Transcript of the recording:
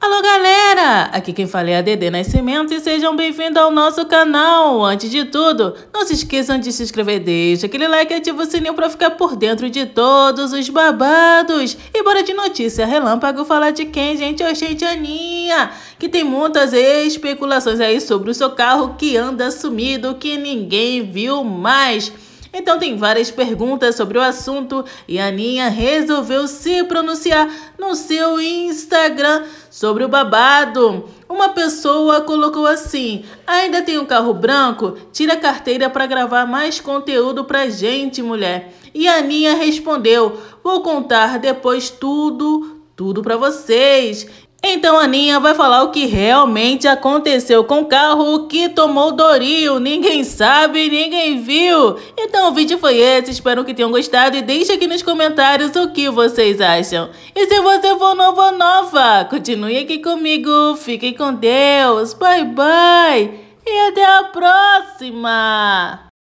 Alô galera, aqui quem fala é a Dede Nascimento e sejam bem-vindos ao nosso canal. Antes de tudo, não se esqueçam de se inscrever, deixa aquele like e ativa o sininho para ficar por dentro de todos os babados. E bora de notícia relâmpago falar de quem, gente? Hoje, gente, Aninha, que tem muitas especulações aí sobre o seu carro que anda sumido, que ninguém viu mais. Então tem várias perguntas sobre o assunto e a Aninha resolveu se pronunciar no seu Instagram sobre o babado. Uma pessoa colocou assim: "Ainda tem um carro branco? Tira a carteira para gravar mais conteúdo pra gente, mulher". E a Aninha respondeu: "Vou contar depois tudo, tudo para vocês". Então a Aninha vai falar o que realmente aconteceu com o carro que tomou Doril. Ninguém sabe, ninguém viu. Então o vídeo foi esse, espero que tenham gostado e deixe aqui nos comentários o que vocês acham. E se você for novo ou nova, continue aqui comigo. Fiquem com Deus. Bye bye. E até a próxima.